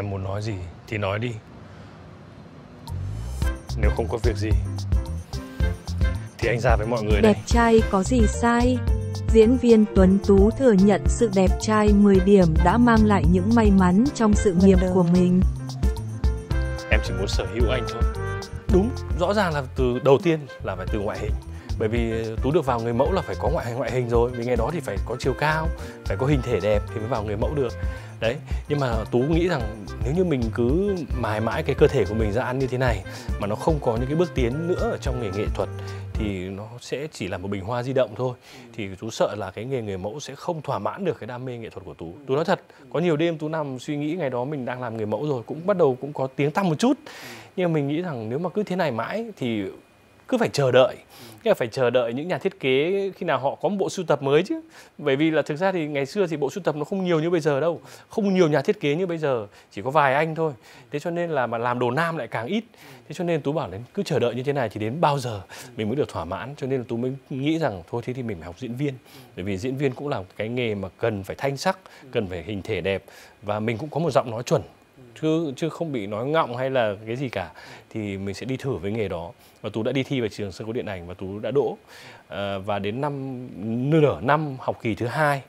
Em muốn nói gì thì nói đi Nếu không có việc gì Thì anh ra với mọi người đẹp đây Đẹp trai có gì sai Diễn viên Tuấn Tú thừa nhận sự đẹp trai 10 điểm đã mang lại những may mắn trong sự nghiệp vâng. của mình Em chỉ muốn sở hữu anh thôi Đúng, rõ ràng là từ đầu tiên là phải từ ngoại hình bởi vì tú được vào người mẫu là phải có ngoại ngoại hình rồi vì ngày đó thì phải có chiều cao phải có hình thể đẹp thì mới vào người mẫu được đấy nhưng mà tú nghĩ rằng nếu như mình cứ mài mãi cái cơ thể của mình ra ăn như thế này mà nó không có những cái bước tiến nữa ở trong nghề nghệ thuật thì nó sẽ chỉ là một bình hoa di động thôi thì tú sợ là cái nghề người mẫu sẽ không thỏa mãn được cái đam mê nghệ thuật của tú tú nói thật có nhiều đêm tú nằm suy nghĩ ngày đó mình đang làm người mẫu rồi cũng bắt đầu cũng có tiếng tăm một chút nhưng mà mình nghĩ rằng nếu mà cứ thế này mãi thì cứ phải chờ đợi nghĩa là phải chờ đợi những nhà thiết kế khi nào họ có một bộ sưu tập mới chứ bởi vì là thực ra thì ngày xưa thì bộ sưu tập nó không nhiều như bây giờ đâu không nhiều nhà thiết kế như bây giờ chỉ có vài anh thôi thế cho nên là mà làm đồ nam lại càng ít thế cho nên tú bảo đến cứ chờ đợi như thế này thì đến bao giờ mình mới được thỏa mãn cho nên là tú mới nghĩ rằng thôi thế thì mình phải học diễn viên bởi vì diễn viên cũng là cái nghề mà cần phải thanh sắc cần phải hình thể đẹp và mình cũng có một giọng nói chuẩn chứ chứ không bị nói ngọng hay là cái gì cả thì mình sẽ đi thử với nghề đó và tú đã đi thi vào trường sân khấu điện ảnh và tú đã đỗ à, và đến năm nửa năm học kỳ thứ hai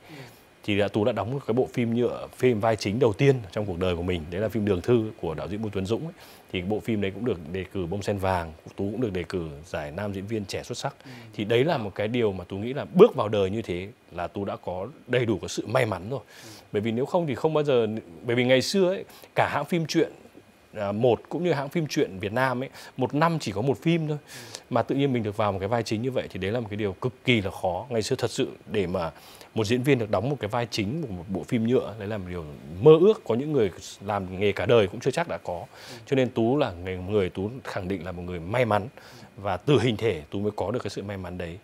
thì tú đã đóng một cái bộ phim nhựa phim vai chính đầu tiên trong cuộc đời của mình đấy là phim đường thư của đạo diễn bùi tuấn dũng ấy. thì bộ phim đấy cũng được đề cử bông sen vàng tú cũng được đề cử giải nam diễn viên trẻ xuất sắc ừ. thì đấy là một cái điều mà tú nghĩ là bước vào đời như thế là tú đã có đầy đủ có sự may mắn rồi ừ. bởi vì nếu không thì không bao giờ bởi vì ngày xưa ấy cả hãng phim truyện À, một cũng như hãng phim truyện Việt Nam ấy một năm chỉ có một phim thôi mà tự nhiên mình được vào một cái vai chính như vậy thì đấy là một cái điều cực kỳ là khó ngày xưa thật sự để mà một diễn viên được đóng một cái vai chính của một bộ phim nhựa đấy là một điều mơ ước có những người làm nghề cả đời cũng chưa chắc đã có cho nên tú là người, người tú khẳng định là một người may mắn và từ hình thể tú mới có được cái sự may mắn đấy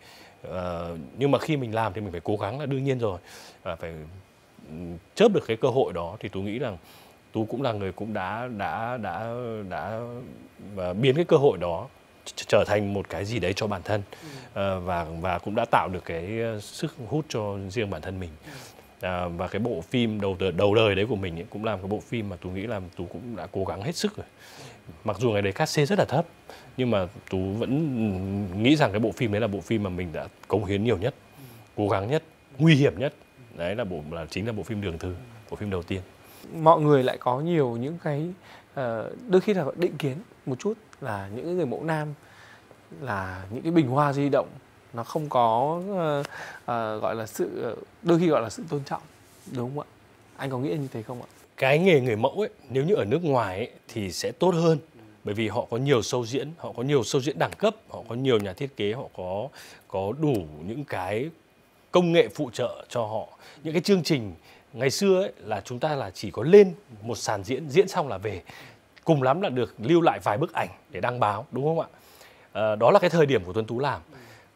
Uh, nhưng mà khi mình làm thì mình phải cố gắng là đương nhiên rồi và phải ừ, chớp được cái cơ hội đó thì tú nghĩ rằng tú cũng là người cũng đã đã đã đã, đã ờ, biến cái cơ hội đó trở thành một cái gì đấy cho bản thân ừ. ờ, và và cũng đã tạo được cái ờ, sức hút cho riêng bản thân mình à, và cái bộ phim đầu đầu đời đấy của mình ấy, cũng làm cái bộ phim mà tú nghĩ là tú cũng đã cố gắng hết sức rồi mặc dù ngày đấy cát xê rất là thấp nhưng mà tú vẫn ừ, nghĩ rằng cái bộ phim đấy là bộ phim mà mình đã cống hiến nhiều nhất cố gắng nhất nguy hiểm nhất đấy là bộ là chính là bộ phim đường thư bộ phim đầu tiên mọi người lại có nhiều những cái ờ, đôi khi là định kiến một chút là những người mẫu nam là những cái bình hoa di động nó không có uh, uh, gọi là sự đôi khi gọi là sự tôn trọng đúng không ạ anh có nghĩ như thế không ạ cái nghề người mẫu ấy nếu như ở nước ngoài ấy, thì sẽ tốt hơn bởi vì họ có nhiều sâu diễn họ có nhiều sâu diễn đẳng cấp họ có nhiều nhà thiết kế họ có có đủ những cái công nghệ phụ trợ cho họ những cái chương trình ngày xưa ấy, là chúng ta là chỉ có lên một sàn diễn diễn xong là về cùng lắm là được lưu lại vài bức ảnh để đăng báo đúng không ạ à, đó là cái thời điểm của tuấn tú làm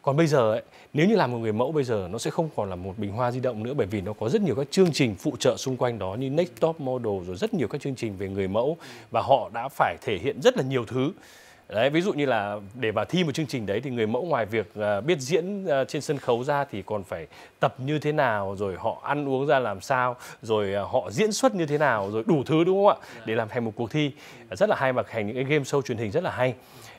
còn bây giờ ấy, nếu như làm một người mẫu bây giờ nó sẽ không còn là một bình hoa di động nữa bởi vì nó có rất nhiều các chương trình phụ trợ xung quanh đó như next top model rồi rất nhiều các chương trình về người mẫu và họ đã phải thể hiện rất là nhiều thứ Đấy, ví dụ như là để vào thi một chương trình đấy thì người mẫu ngoài việc uh, biết diễn uh, trên sân khấu ra thì còn phải tập như thế nào rồi họ ăn uống ra làm sao rồi uh, họ diễn xuất như thế nào rồi đủ thứ đúng không ạ dạ. để làm thành một cuộc thi rất là hay mà thành những cái game show truyền hình rất là hay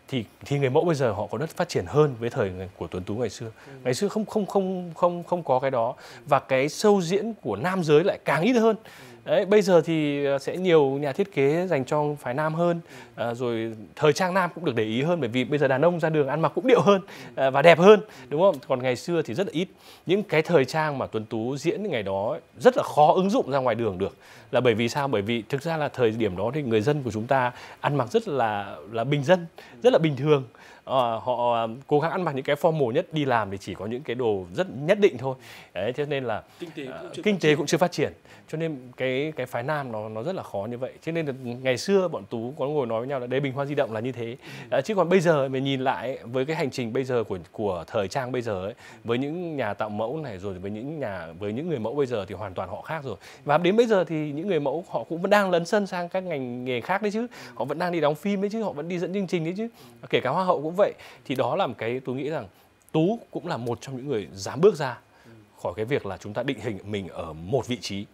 thì thì người mẫu bây giờ họ có đất phát triển hơn với thời của Tuấn Tú ngày xưa. Ừ. Ngày xưa không không không không không có cái đó và cái sâu diễn của nam giới lại càng ít hơn. Ừ. Đấy, bây giờ thì ờ, sẽ nhiều nhà thiết kế dành cho phái nam hơn à, rồi thời trang nam cũng được để ý hơn bởi vì bây giờ đàn ông ra đường ăn mặc cũng điệu hơn à, và đẹp hơn ừ. đúng không còn ngày xưa thì rất là ít những cái thời trang mà tuấn tú diễn ngày đó ấy, rất là khó ứng dụng ra ngoài đường được là bởi vì sao bởi vì thực ra là thời điểm đó thì người dân của chúng ta ăn mặc rất là là bình dân rất là bình thường à, họ ờ, cố gắng ăn mặc những cái formal nhất đi làm thì chỉ có những cái đồ rất nhất định thôi đấy cho nên là kinh tế cũng chưa, ờ, kinh tế cũng chưa phát triển cho nên cái cái phái nam nó nó rất là khó như vậy cho nên là ngày xưa bọn tú có ngồi nói với nhau là đấy bình hoa di động là như thế à, chứ còn bây giờ mình nhìn lại với cái hành trình bây giờ của của thời trang bây giờ ấy với những nhà tạo mẫu này rồi với những nhà với những người mẫu bây giờ thì hoàn toàn họ khác rồi và đến bây giờ thì những những người mẫu họ cũng vẫn đang lấn sân sang các ngành nghề khác đấy chứ ừ. họ vẫn đang đi đóng phim đấy chứ họ vẫn đi dẫn chương trình đấy chứ ừ. kể cả hoa hậu cũng vậy thì đó là một cái tôi nghĩ rằng tú cũng là một trong những người dám bước ra ừ. khỏi cái việc là chúng ta định hình mình ở một vị trí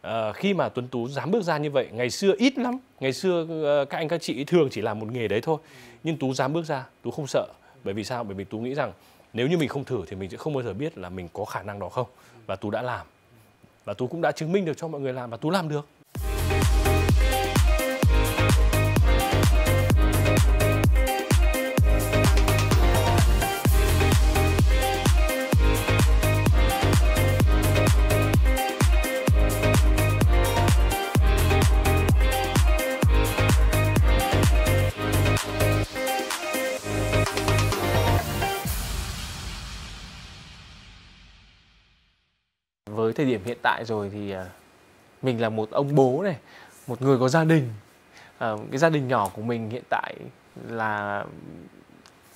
à, khi mà tuấn tú dám bước ra như vậy ngày xưa ít lắm ngày xưa ờ, các anh các chị thường chỉ làm một nghề đấy thôi nhưng tú dám bước ra tú không sợ bởi vì sao bởi vì tú nghĩ rằng nếu như mình không thử thì mình sẽ không bao giờ biết là mình có khả năng đó không và tú đã làm và tú cũng đã chứng minh được cho mọi người làm và tú làm được thời điểm hiện tại rồi thì à, mình là một ông bố này một người có gia đình à, cái gia đình nhỏ của mình hiện tại là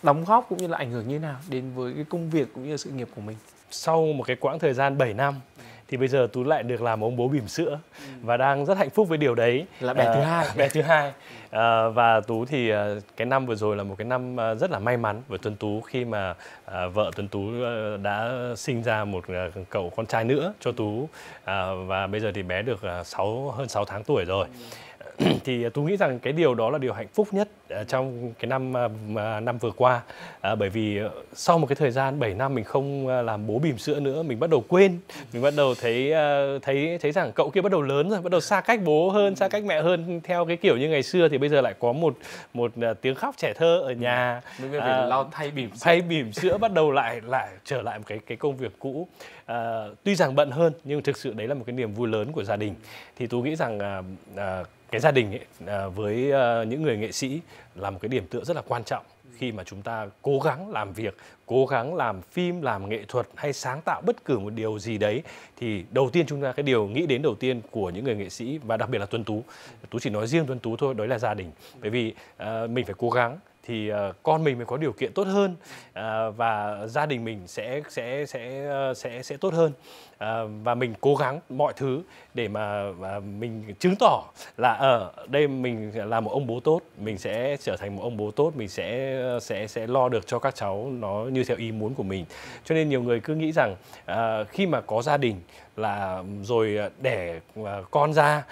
đóng góp cũng như là ảnh hưởng như thế nào đến với cái công việc cũng như là sự nghiệp của mình sau một cái quãng thời gian 7 năm ừ thì bây giờ tú lại được làm ông bố bỉm sữa ừ. và đang rất hạnh phúc với điều đấy là bé ờ, thứ hai bé thứ hai à, và tú thì ờ, cái năm vừa rồi là một cái năm rất là may mắn với tuấn tú khi mà vợ tuấn tú đã sinh ra một cậu con trai nữa cho tú à, và bây giờ thì bé được 6 hơn 6 tháng tuổi rồi ừ. thì tôi nghĩ rằng cái điều đó là điều hạnh phúc nhất ờ, trong cái năm ờ, năm vừa qua ờ, bởi vì sau một cái thời gian 7 năm mình không làm bố bìm sữa nữa mình bắt đầu quên mình bắt đầu thấy thấy thấy rằng cậu kia bắt đầu lớn rồi bắt đầu xa cách bố hơn xa cách mẹ hơn theo cái kiểu như ngày xưa thì bây giờ lại có một một tiếng khóc trẻ thơ ở nhà mình ừ. phải à, lo thay bìm sữa. thay bìm sữa bắt đầu lại lại trở lại một cái cái công việc cũ à, tuy rằng bận hơn nhưng thực sự đấy là một cái niềm vui lớn của gia đình thì tôi nghĩ rằng à, à, cái gia đình ấy, à, với à, những người nghệ sĩ là một cái điểm tựa rất là quan trọng khi mà chúng ta cố gắng làm việc cố gắng làm phim làm nghệ thuật hay sáng tạo bất cứ một điều gì đấy thì đầu tiên chúng ta cái điều nghĩ đến đầu tiên của những người nghệ sĩ và đặc biệt là tuân tú tú chỉ nói riêng tuân tú thôi đó là gia đình bởi vì uh, mình phải cố gắng thì ờ, con mình mới có điều kiện tốt hơn ừ. ờ, và gia đình mình sẽ sẽ sẽ ờ, sẽ sẽ tốt hơn và mình cố gắng mọi thứ để mà, mình chứng tỏ là ở đây mình là một ông bố tốt mình sẽ trở thành một ông bố tốt mình sẽ sẽ sẽ lo được cho các cháu nó như theo ý muốn của mình ừ. cho nên nhiều người cứ nghĩ rằng khi mà có gia đình là ừ, rồi đẻ con ra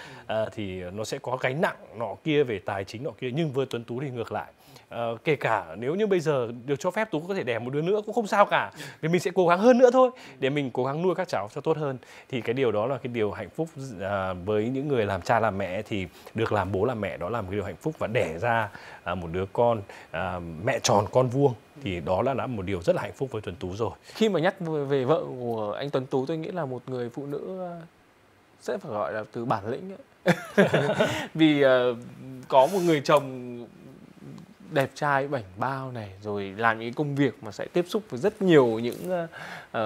thì nó sẽ có gánh nặng nọ kia về tài chính nọ kia nhưng với tuấn tú thì ngược lại Ờ, kể cả nếu như bây giờ được cho phép tú có thể đẻ một đứa nữa cũng không sao cả vì mình sẽ cố gắng hơn nữa thôi để mình cố gắng nuôi các cháu cho tốt hơn thì cái điều đó là cái điều hạnh phúc uh, với những người làm cha làm mẹ thì được làm bố làm mẹ đó là một điều hạnh phúc và đẻ ra uh, một đứa con uh, mẹ tròn con vuông thì đó là đã một điều rất là hạnh phúc với Tuấn Tú rồi. Khi mà nhắc về vợ của anh Tuấn Tú tôi nghĩ là một người phụ nữ sẽ phải gọi là từ bản lĩnh ấy. vì uh, có một người chồng đẹp trai bảnh bao này rồi làm những công việc mà sẽ tiếp xúc với rất nhiều những uh,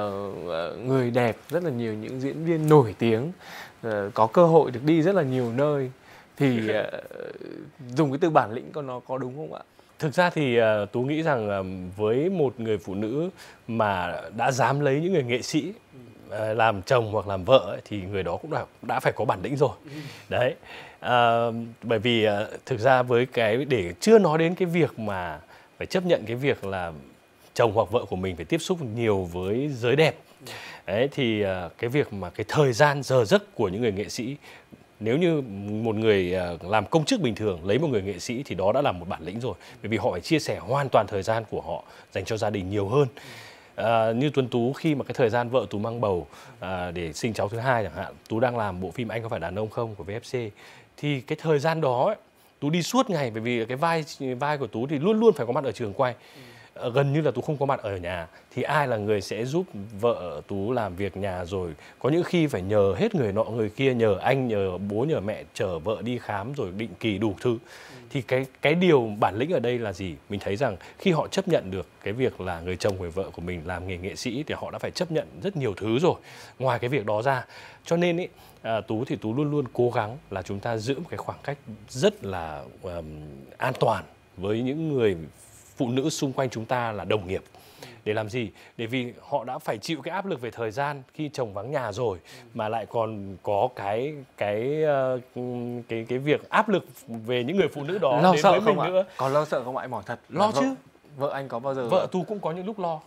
người đẹp rất là nhiều những diễn viên nổi tiếng uh, có cơ hội được đi rất là nhiều nơi thì uh, dùng cái từ bản lĩnh con nó có đúng không ạ thực ra thì uh, tú nghĩ rằng uh, với một người phụ nữ mà đã dám lấy những người nghệ sĩ uh, làm chồng hoặc làm vợ ấy, thì người đó cũng đã, đã phải có bản lĩnh rồi ừ. đấy à, bởi vì à, thực ra với cái để chưa nói đến cái việc mà phải chấp nhận cái việc là chồng hoặc vợ của mình phải tiếp xúc nhiều với giới đẹp đấy thì à, cái việc mà cái thời gian giờ giấc của những người nghệ sĩ nếu như một người làm công chức bình thường lấy một người nghệ sĩ thì đó đã là một bản lĩnh rồi bởi vì họ phải chia sẻ hoàn toàn thời gian của họ dành cho gia đình nhiều hơn à, như tuấn tú khi mà cái thời gian vợ tú mang bầu à, để sinh cháu thứ hai chẳng hạn tú đang làm bộ phim anh có phải đàn ông không của vfc thì cái thời gian đó ấy, tú đi suốt ngày bởi vì cái vai vai của tú thì luôn luôn phải có mặt ở trường quay ừ Ờ, gần như là tú không có mặt ở nhà thì ai là người sẽ giúp vợ tú làm việc nhà rồi có những khi phải nhờ hết người nọ người kia nhờ anh nhờ bố nhờ mẹ chở vợ đi khám rồi định kỳ đủ thứ thì cái cái điều bản lĩnh ở đây là gì mình thấy rằng khi họ chấp nhận được cái việc là người chồng người vợ của mình làm nghề nghệ sĩ thì họ đã phải chấp nhận rất nhiều thứ rồi ngoài cái việc đó ra cho nên ý, à, tú thì tú luôn luôn cố gắng là chúng ta giữ một cái khoảng cách rất là um, an toàn với những người phụ nữ xung quanh chúng ta là đồng nghiệp để làm gì để vì họ đã phải chịu cái áp lực về thời gian khi chồng vắng nhà rồi mà lại còn có cái cái ờ, cái cái việc áp lực về những người phụ nữ đó lo đến sợ với không mình ạ? nữa có lo sợ không ạ em hỏi thật lo vợ, chứ vợ anh có bao giờ vợ tôi cũng có những lúc lo